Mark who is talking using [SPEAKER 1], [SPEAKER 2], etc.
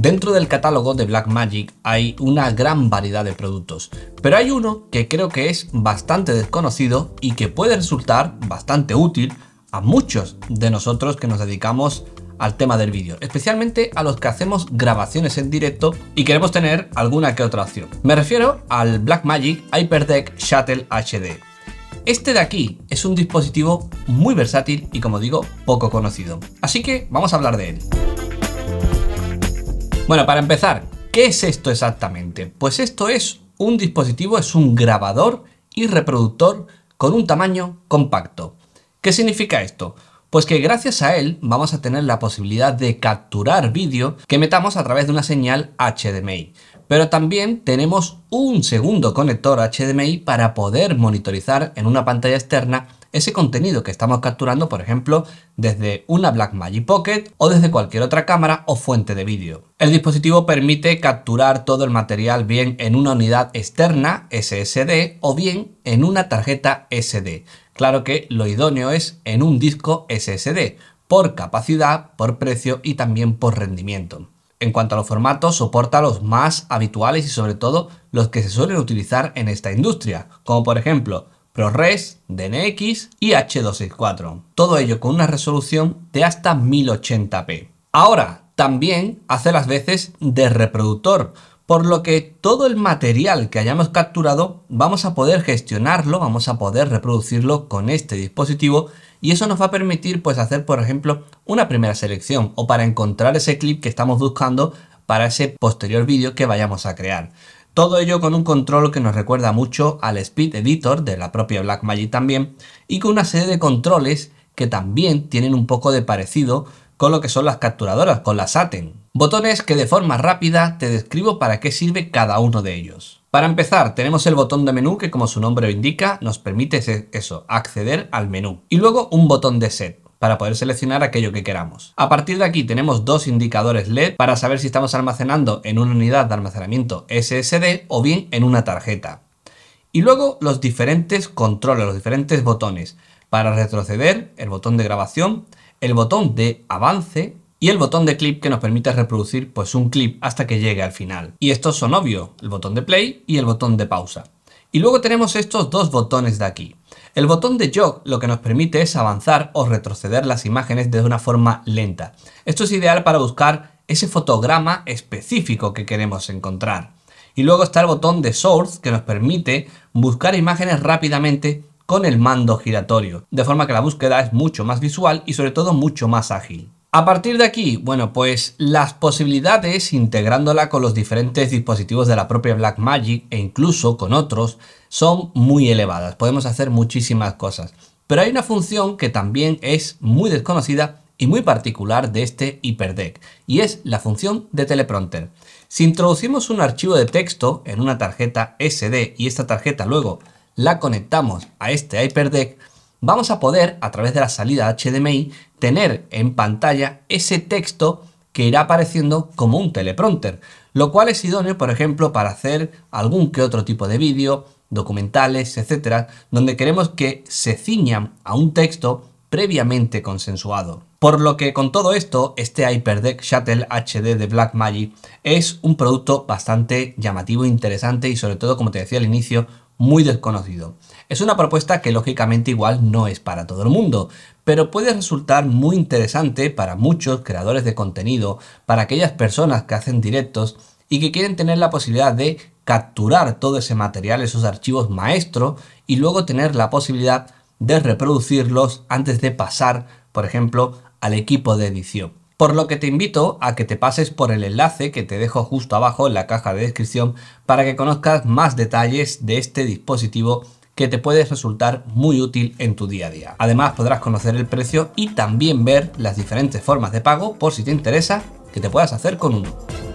[SPEAKER 1] Dentro del catálogo de Blackmagic hay una gran variedad de productos, pero hay uno que creo que es bastante desconocido y que puede resultar bastante útil a muchos de nosotros que nos dedicamos al tema del vídeo, especialmente a los que hacemos grabaciones en directo y queremos tener alguna que otra opción. Me refiero al Blackmagic Hyperdeck Shuttle HD. Este de aquí es un dispositivo muy versátil y como digo, poco conocido, así que vamos a hablar de él. Bueno, para empezar, ¿qué es esto exactamente? Pues esto es un dispositivo, es un grabador y reproductor con un tamaño compacto. ¿Qué significa esto? Pues que gracias a él vamos a tener la posibilidad de capturar vídeo que metamos a través de una señal HDMI. Pero también tenemos un segundo conector HDMI para poder monitorizar en una pantalla externa ese contenido que estamos capturando, por ejemplo, desde una Blackmagic Pocket o desde cualquier otra cámara o fuente de vídeo. El dispositivo permite capturar todo el material bien en una unidad externa SSD o bien en una tarjeta SD. Claro que lo idóneo es en un disco SSD, por capacidad, por precio y también por rendimiento. En cuanto a los formatos, soporta los más habituales y sobre todo los que se suelen utilizar en esta industria, como por ejemplo ProRes, DNX y H264. Todo ello con una resolución de hasta 1080p. Ahora, también hace las veces de reproductor, por lo que todo el material que hayamos capturado vamos a poder gestionarlo, vamos a poder reproducirlo con este dispositivo y eso nos va a permitir pues hacer por ejemplo una primera selección o para encontrar ese clip que estamos buscando para ese posterior vídeo que vayamos a crear. Todo ello con un control que nos recuerda mucho al Speed Editor de la propia Blackmagic también y con una serie de controles que también tienen un poco de parecido con lo que son las capturadoras, con las ATEN. Botones que de forma rápida te describo para qué sirve cada uno de ellos. Para empezar, tenemos el botón de menú que como su nombre lo indica, nos permite eso, acceder al menú. Y luego un botón de set para poder seleccionar aquello que queramos. A partir de aquí tenemos dos indicadores LED para saber si estamos almacenando en una unidad de almacenamiento SSD o bien en una tarjeta. Y luego los diferentes controles, los diferentes botones para retroceder, el botón de grabación, el botón de avance y el botón de clip que nos permite reproducir pues un clip hasta que llegue al final. Y estos son obvios, el botón de play y el botón de pausa. Y luego tenemos estos dos botones de aquí. El botón de jog lo que nos permite es avanzar o retroceder las imágenes de una forma lenta. Esto es ideal para buscar ese fotograma específico que queremos encontrar. Y luego está el botón de source que nos permite buscar imágenes rápidamente con el mando giratorio, de forma que la búsqueda es mucho más visual y sobre todo mucho más ágil. A partir de aquí, bueno, pues las posibilidades integrándola con los diferentes dispositivos de la propia Blackmagic e incluso con otros son muy elevadas. Podemos hacer muchísimas cosas. Pero hay una función que también es muy desconocida y muy particular de este HyperDeck, y es la función de teleprompter. Si introducimos un archivo de texto en una tarjeta SD y esta tarjeta luego la conectamos a este HyperDeck, vamos a poder, a través de la salida HDMI, tener en pantalla ese texto que irá apareciendo como un teleprompter, lo cual es idóneo, por ejemplo, para hacer algún que otro tipo de vídeo, documentales, etcétera, donde queremos que se ciñan a un texto previamente consensuado. Por lo que con todo esto, este HyperDeck Shuttle HD de Blackmagic es un producto bastante llamativo, interesante y sobre todo, como te decía al inicio, muy desconocido. Es una propuesta que lógicamente igual no es para todo el mundo, pero puede resultar muy interesante para muchos creadores de contenido, para aquellas personas que hacen directos y que quieren tener la posibilidad de capturar todo ese material, esos archivos maestro y luego tener la posibilidad de reproducirlos antes de pasar, por ejemplo, al equipo de edición. Por lo que te invito a que te pases por el enlace que te dejo justo abajo en la caja de descripción para que conozcas más detalles de este dispositivo que te puede resultar muy útil en tu día a día. Además podrás conocer el precio y también ver las diferentes formas de pago por si te interesa que te puedas hacer con uno.